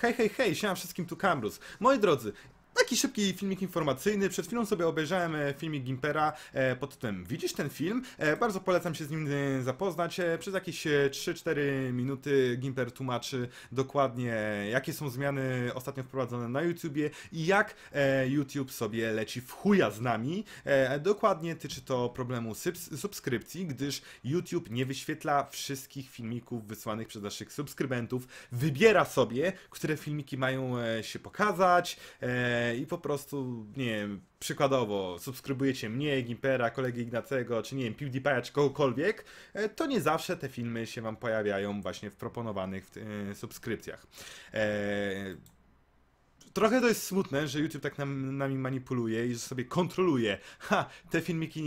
Hej, hej, hej, siema wszystkim, tu Kamrus. Moi drodzy, taki szybki filmik informacyjny. Przed chwilą sobie obejrzałem e, filmik Gimpera e, pod tytułem Widzisz ten film? E, bardzo polecam się z nim zapoznać. Przez jakieś 3-4 minuty Gimper tłumaczy dokładnie, jakie są zmiany ostatnio wprowadzone na YouTubie i jak YouTube sobie leci w chuja z nami. Dokładnie tyczy to problemu subskrypcji, gdyż YouTube nie wyświetla wszystkich filmików wysłanych przez naszych subskrybentów. Wybiera sobie, które filmiki mają się pokazać i po prostu, nie wiem, przykładowo subskrybujecie mnie, Gimpera, kolegę Ignacego, czy nie wiem, PewDiePie'a, czy kogokolwiek, e, to nie zawsze te filmy się wam pojawiają właśnie w proponowanych e, subskrypcjach. E, trochę to jest smutne, że YouTube tak nam, nami manipuluje i że sobie kontroluje. Ha, te filmiki,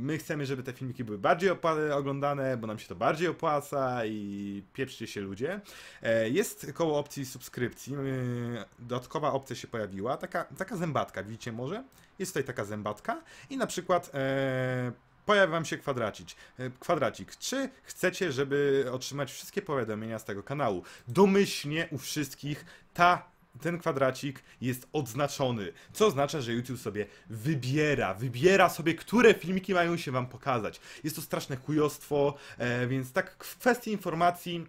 my chcemy, żeby te filmiki były bardziej oglądane, bo nam się to bardziej opłaca i pieprzcie się ludzie. E, jest koło opcji subskrypcji, e, dodatkowa opcja się pojawiła, taka, taka zębatka, widzicie może? Jest tutaj taka zębatka i na przykład... E, pojawia Wam się kwadracik. E, kwadracik. Czy chcecie, żeby otrzymać wszystkie powiadomienia z tego kanału? Domyślnie u wszystkich ta ten kwadracik jest odznaczony, co oznacza, że YouTube sobie wybiera, wybiera sobie, które filmiki mają się Wam pokazać. Jest to straszne chujostwo, e, więc tak w kwestii informacji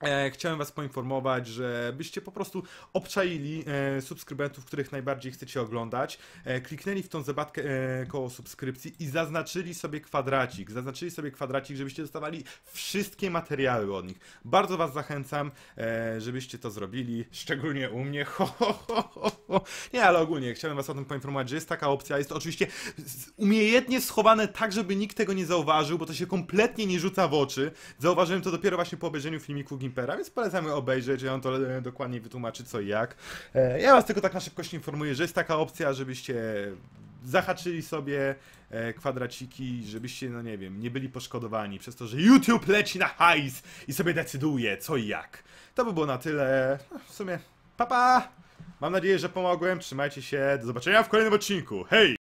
E, chciałem Was poinformować, że byście po prostu obczaili e, subskrybentów, których najbardziej chcecie oglądać, e, kliknęli w tą zabatkę e, koło subskrypcji i zaznaczyli sobie kwadracik. Zaznaczyli sobie kwadracik, żebyście dostawali wszystkie materiały od nich. Bardzo Was zachęcam, e, żebyście to zrobili, szczególnie u mnie. Ho, ho, ho, ho, Nie, ale ogólnie chciałem Was o tym poinformować, że jest taka opcja. Jest to oczywiście umiejętnie schowane tak, żeby nikt tego nie zauważył, bo to się kompletnie nie rzuca w oczy. Zauważyłem to dopiero właśnie po obejrzeniu filmiku Gim więc polecamy obejrzeć, ja on to dokładnie wytłumaczy co i jak. E, ja was tylko tak na szybkość informuję, że jest taka opcja, żebyście zahaczyli sobie e, kwadraciki, żebyście, no nie wiem, nie byli poszkodowani przez to, że YouTube leci na hajs i sobie decyduje co i jak. To by było na tyle. No, w sumie, papa! Pa! Mam nadzieję, że pomogłem. Trzymajcie się. Do zobaczenia w kolejnym odcinku. Hej!